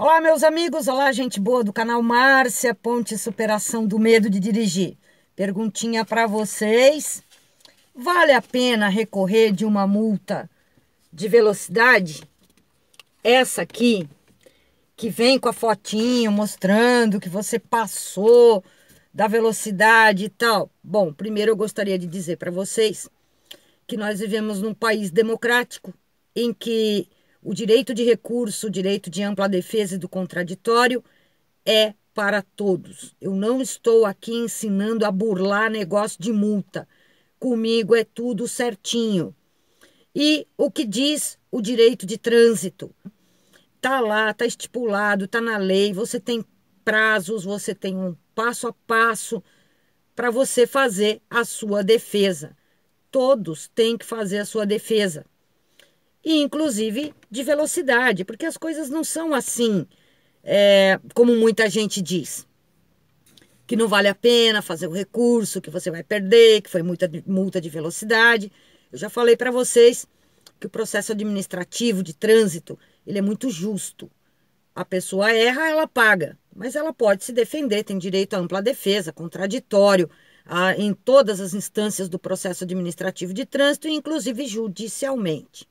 Olá, meus amigos, olá, gente boa do canal Márcia Ponte Superação do Medo de Dirigir. Perguntinha para vocês: vale a pena recorrer de uma multa de velocidade? Essa aqui, que vem com a fotinho mostrando que você passou da velocidade e tal. Bom, primeiro eu gostaria de dizer para vocês que nós vivemos num país democrático em que o direito de recurso, o direito de ampla defesa e do contraditório é para todos. Eu não estou aqui ensinando a burlar negócio de multa. Comigo é tudo certinho. E o que diz o direito de trânsito? Tá lá, tá estipulado, tá na lei, você tem prazos, você tem um passo a passo para você fazer a sua defesa. Todos têm que fazer a sua defesa e inclusive de velocidade, porque as coisas não são assim é, como muita gente diz. Que não vale a pena fazer o recurso, que você vai perder, que foi muita multa de velocidade. Eu já falei para vocês que o processo administrativo de trânsito ele é muito justo. A pessoa erra, ela paga, mas ela pode se defender, tem direito à ampla defesa, contraditório, a, em todas as instâncias do processo administrativo de trânsito, inclusive judicialmente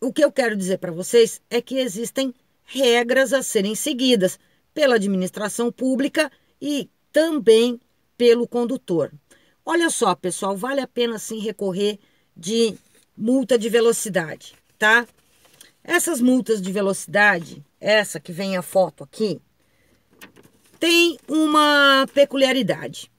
o que eu quero dizer para vocês é que existem regras a serem seguidas pela administração pública e também pelo condutor. Olha só, pessoal, vale a pena sim recorrer de multa de velocidade, tá? Essas multas de velocidade, essa que vem a foto aqui, tem uma peculiaridade.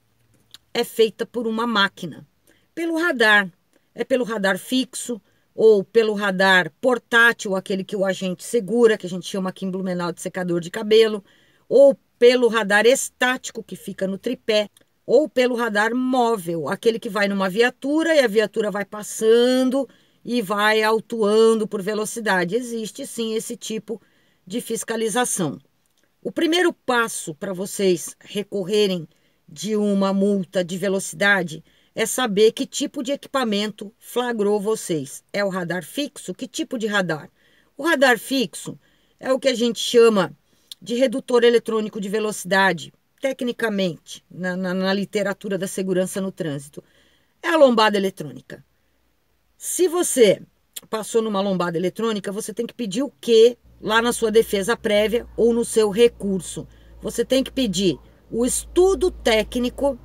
É feita por uma máquina, pelo radar. É pelo radar fixo, ou pelo radar portátil, aquele que o agente segura, que a gente chama aqui em Blumenau de secador de cabelo, ou pelo radar estático que fica no tripé, ou pelo radar móvel, aquele que vai numa viatura e a viatura vai passando e vai autuando por velocidade. Existe sim esse tipo de fiscalização. O primeiro passo para vocês recorrerem de uma multa de velocidade é saber que tipo de equipamento flagrou vocês. É o radar fixo? Que tipo de radar? O radar fixo é o que a gente chama de redutor eletrônico de velocidade, tecnicamente, na, na, na literatura da segurança no trânsito. É a lombada eletrônica. Se você passou numa lombada eletrônica, você tem que pedir o quê lá na sua defesa prévia ou no seu recurso? Você tem que pedir o estudo técnico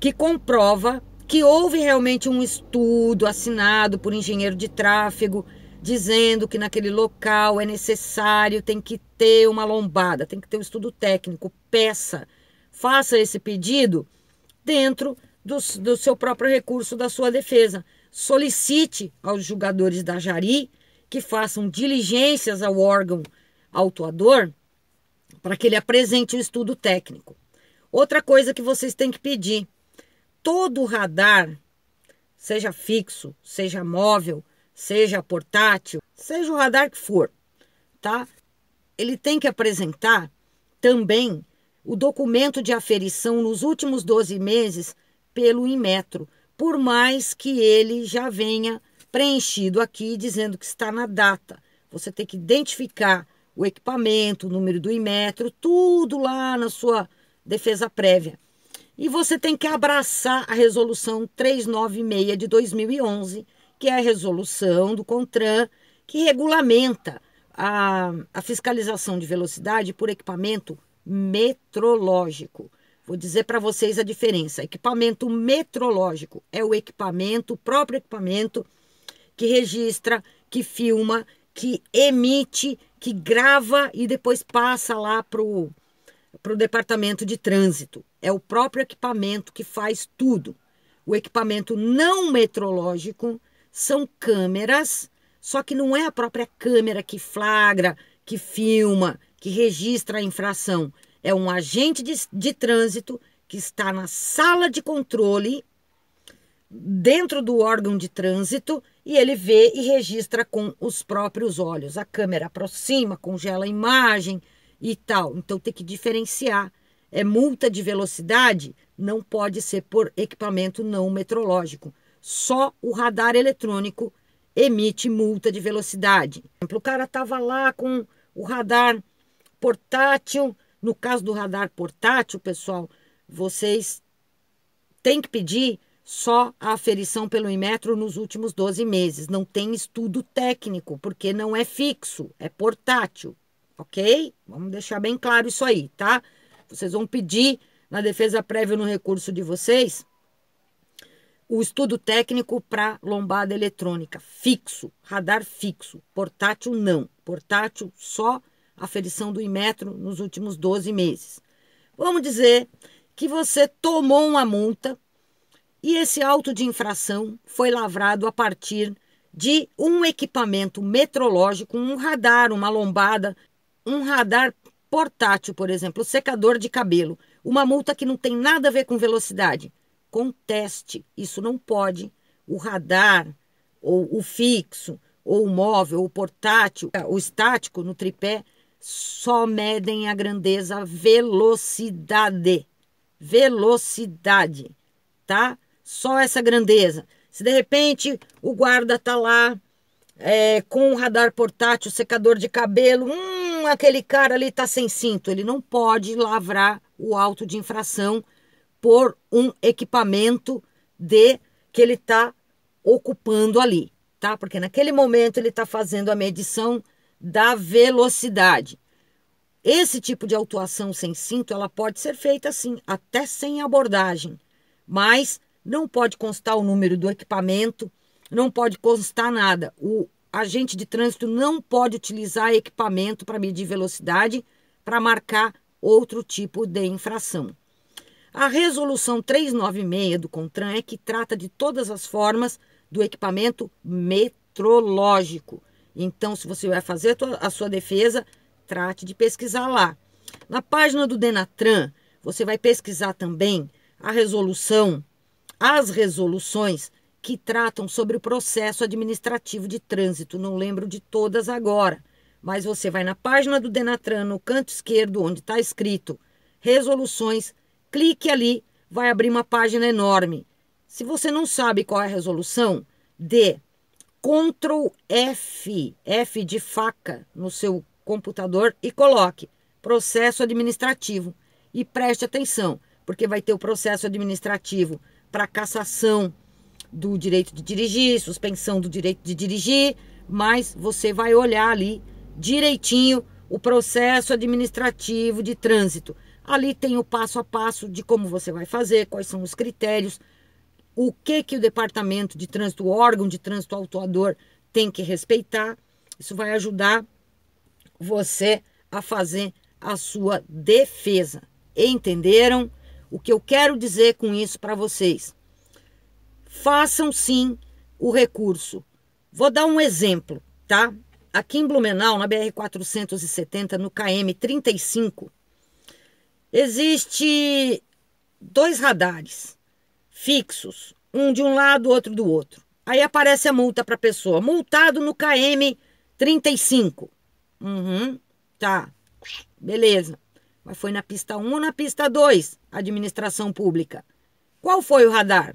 que comprova que houve realmente um estudo assinado por engenheiro de tráfego dizendo que naquele local é necessário, tem que ter uma lombada, tem que ter um estudo técnico, peça, faça esse pedido dentro do, do seu próprio recurso da sua defesa. Solicite aos julgadores da Jari que façam diligências ao órgão autuador para que ele apresente o um estudo técnico. Outra coisa que vocês têm que pedir todo radar, seja fixo, seja móvel, seja portátil, seja o radar que for, tá? Ele tem que apresentar também o documento de aferição nos últimos 12 meses pelo Inmetro, por mais que ele já venha preenchido aqui dizendo que está na data. Você tem que identificar o equipamento, o número do Inmetro, tudo lá na sua defesa prévia. E você tem que abraçar a resolução 396 de 2011, que é a resolução do CONTRAN que regulamenta a, a fiscalização de velocidade por equipamento metrológico. Vou dizer para vocês a diferença. Equipamento metrológico é o equipamento, o próprio equipamento que registra, que filma, que emite, que grava e depois passa lá para o departamento de trânsito é o próprio equipamento que faz tudo. O equipamento não metrológico são câmeras, só que não é a própria câmera que flagra, que filma, que registra a infração. É um agente de, de trânsito que está na sala de controle, dentro do órgão de trânsito, e ele vê e registra com os próprios olhos. A câmera aproxima, congela a imagem e tal. Então tem que diferenciar é multa de velocidade, não pode ser por equipamento não metrológico. Só o radar eletrônico emite multa de velocidade. O cara estava lá com o radar portátil. No caso do radar portátil, pessoal, vocês têm que pedir só a aferição pelo Inmetro nos últimos 12 meses. Não tem estudo técnico, porque não é fixo, é portátil, ok? Vamos deixar bem claro isso aí, tá? vocês vão pedir na defesa prévia no recurso de vocês o estudo técnico para lombada eletrônica, fixo, radar fixo, portátil não, portátil só a ferição do Imetro nos últimos 12 meses. Vamos dizer que você tomou uma multa e esse auto de infração foi lavrado a partir de um equipamento metrológico, um radar, uma lombada, um radar portátil, por exemplo, secador de cabelo, uma multa que não tem nada a ver com velocidade. Conteste, isso não pode. O radar, ou o fixo, ou o móvel, ou o portátil, o estático no tripé, só medem a grandeza velocidade. Velocidade, tá? Só essa grandeza. Se de repente o guarda tá lá é, com um radar portátil, secador de cabelo, hum, aquele cara ali está sem cinto. Ele não pode lavrar o auto de infração por um equipamento de que ele está ocupando ali, tá? Porque naquele momento ele está fazendo a medição da velocidade. Esse tipo de autuação sem cinto, ela pode ser feita assim, até sem abordagem, mas não pode constar o número do equipamento, não pode constar nada. O agente de trânsito não pode utilizar equipamento para medir velocidade para marcar outro tipo de infração. A resolução 396 do CONTRAN é que trata de todas as formas do equipamento metrológico. Então, se você vai fazer a sua defesa, trate de pesquisar lá. Na página do Denatran, você vai pesquisar também a resolução, as resoluções que tratam sobre o processo administrativo de trânsito. Não lembro de todas agora, mas você vai na página do Denatran, no canto esquerdo, onde está escrito Resoluções, clique ali, vai abrir uma página enorme. Se você não sabe qual é a resolução, dê Ctrl F, F de faca, no seu computador e coloque processo administrativo. E preste atenção, porque vai ter o processo administrativo para cassação do direito de dirigir, suspensão do direito de dirigir, mas você vai olhar ali direitinho o processo administrativo de trânsito. Ali tem o passo a passo de como você vai fazer, quais são os critérios, o que que o departamento de trânsito, o órgão de trânsito autuador tem que respeitar. Isso vai ajudar você a fazer a sua defesa. Entenderam o que eu quero dizer com isso para vocês? façam sim o recurso. Vou dar um exemplo, tá? Aqui em Blumenau, na BR 470, no KM 35, existe dois radares fixos, um de um lado, outro do outro. Aí aparece a multa para a pessoa, multado no KM 35. Uhum, tá. Beleza. Mas foi na pista 1 ou na pista 2, administração pública? Qual foi o radar?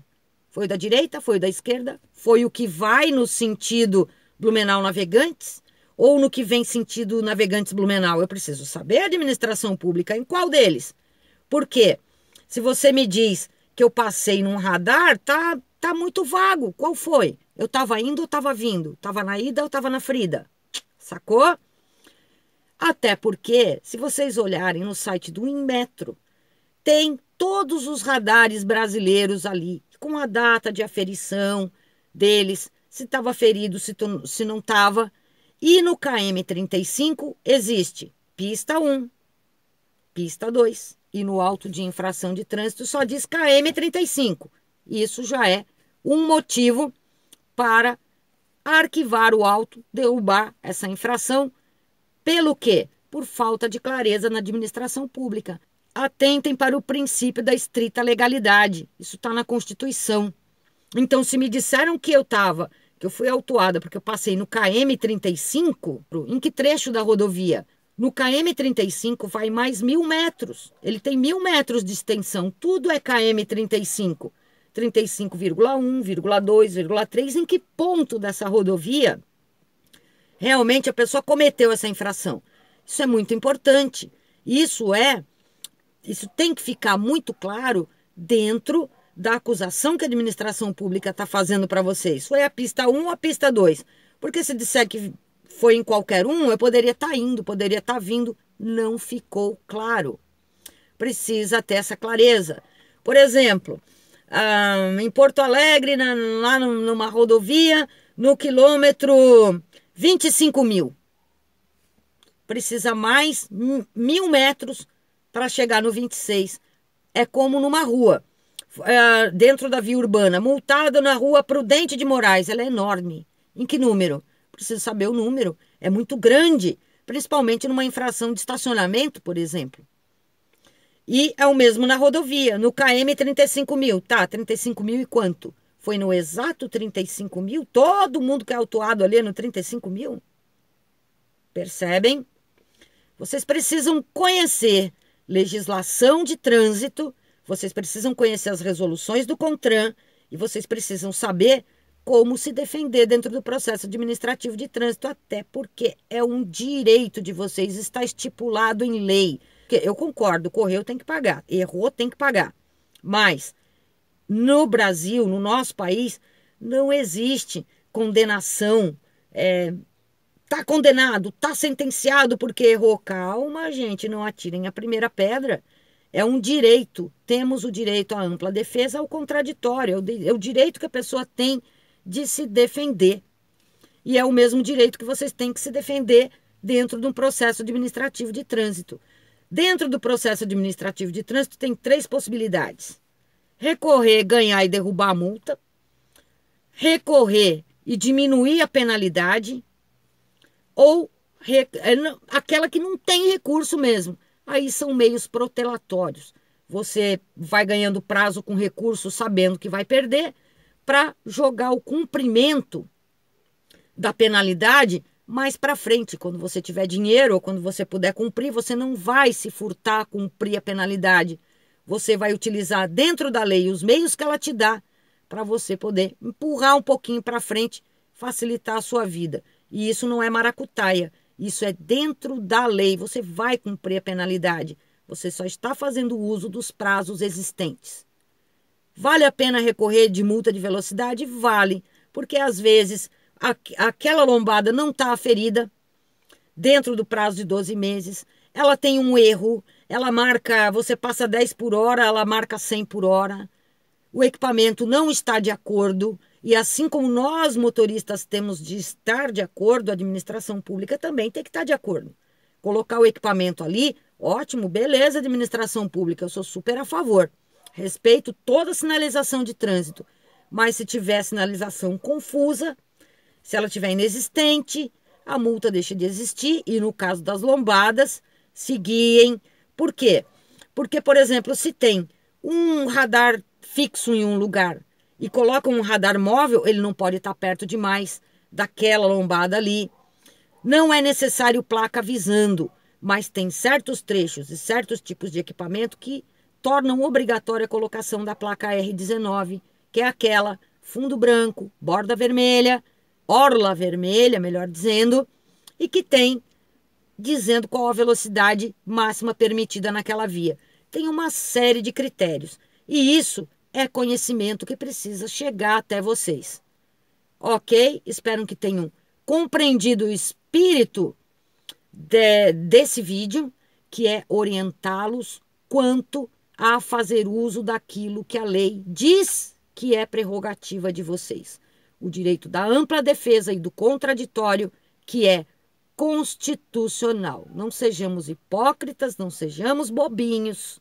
Foi o da direita, foi o da esquerda, foi o que vai no sentido Blumenau Navegantes ou no que vem sentido Navegantes Blumenau. Eu preciso saber a administração pública em qual deles. Por quê? Se você me diz que eu passei num radar, tá tá muito vago. Qual foi? Eu estava indo ou estava vindo? Estava na ida ou estava na frida? Sacou? Até porque, se vocês olharem no site do Inmetro, tem todos os radares brasileiros ali com a data de aferição deles, se estava ferido, se, se não estava. E no KM35 existe pista 1, pista 2. E no auto de infração de trânsito só diz KM35. Isso já é um motivo para arquivar o auto, derrubar essa infração. Pelo quê? Por falta de clareza na administração pública atentem para o princípio da estrita legalidade. Isso está na Constituição. Então, se me disseram que eu estava, que eu fui autuada porque eu passei no KM 35, em que trecho da rodovia? No KM 35 vai mais mil metros. Ele tem mil metros de extensão. Tudo é KM 35. 35,1, 2,3. Em que ponto dessa rodovia realmente a pessoa cometeu essa infração? Isso é muito importante. Isso é isso tem que ficar muito claro dentro da acusação que a administração pública está fazendo para vocês. Foi é a pista 1 ou a pista 2. Porque se disser que foi em qualquer um, eu poderia estar tá indo, poderia estar tá vindo. Não ficou claro. Precisa ter essa clareza. Por exemplo, em Porto Alegre, lá numa rodovia, no quilômetro 25 mil. Precisa mais mil metros para chegar no 26. É como numa rua, é, dentro da via urbana, multada na rua Prudente de Moraes. Ela é enorme. Em que número? Preciso saber o número. É muito grande, principalmente numa infração de estacionamento, por exemplo. E é o mesmo na rodovia, no KM 35 mil. Tá, 35 mil e quanto? Foi no exato 35 mil? Todo mundo que é autuado ali é no 35 mil? Percebem? Vocês precisam conhecer legislação de trânsito, vocês precisam conhecer as resoluções do CONTRAN e vocês precisam saber como se defender dentro do processo administrativo de trânsito, até porque é um direito de vocês, está estipulado em lei. Eu concordo, correu tem que pagar, errou tem que pagar. Mas no Brasil, no nosso país, não existe condenação é, tá condenado, tá sentenciado porque errou. Calma, gente, não atirem a primeira pedra. É um direito. Temos o direito à ampla defesa, ao contraditório. É, é o direito que a pessoa tem de se defender. E é o mesmo direito que vocês têm que se defender dentro de um processo administrativo de trânsito. Dentro do processo administrativo de trânsito, tem três possibilidades: recorrer, ganhar e derrubar a multa, recorrer e diminuir a penalidade, ou re... É, aquela que não tem recurso mesmo. Aí são meios protelatórios. Você vai ganhando prazo com recurso sabendo que vai perder para jogar o cumprimento da penalidade mais para frente, quando você tiver dinheiro ou quando você puder cumprir, você não vai se furtar a cumprir a penalidade. Você vai utilizar dentro da lei os meios que ela te dá para você poder empurrar um pouquinho para frente, facilitar a sua vida. E isso não é maracutaia, isso é dentro da lei. Você vai cumprir a penalidade. Você só está fazendo uso dos prazos existentes. Vale a pena recorrer de multa de velocidade? Vale, porque às vezes aquela lombada não está aferida dentro do prazo de 12 meses, ela tem um erro, ela marca, você passa 10 por hora, ela marca 100 por hora, o equipamento não está de acordo, e assim como nós, motoristas, temos de estar de acordo, a administração pública também tem que estar de acordo. Colocar o equipamento ali, ótimo, beleza, administração pública, eu sou super a favor. Respeito toda a sinalização de trânsito. Mas se tiver sinalização confusa, se ela tiver inexistente, a multa deixa de existir. E no caso das lombadas, se guiem. Por quê? Porque, por exemplo, se tem um radar fixo em um lugar e colocam um radar móvel, ele não pode estar perto demais daquela lombada ali. Não é necessário placa avisando, mas tem certos trechos e certos tipos de equipamento que tornam obrigatória a colocação da placa R19, que é aquela fundo branco, borda vermelha, orla vermelha, melhor dizendo, e que tem dizendo qual a velocidade máxima permitida naquela via. Tem uma série de critérios. E isso é conhecimento que precisa chegar até vocês. Ok? Espero que tenham compreendido o espírito de, desse vídeo, que é orientá-los quanto a fazer uso daquilo que a lei diz que é prerrogativa de vocês. O direito da ampla defesa e do contraditório, que é constitucional. Não sejamos hipócritas, não sejamos bobinhos.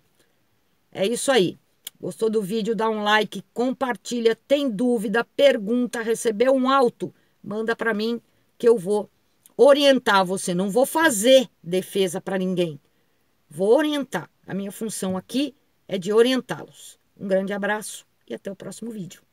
É isso aí. Gostou do vídeo? Dá um like, compartilha, tem dúvida, pergunta, recebeu um alto? Manda para mim que eu vou orientar você. Não vou fazer defesa para ninguém. Vou orientar. A minha função aqui é de orientá-los. Um grande abraço e até o próximo vídeo.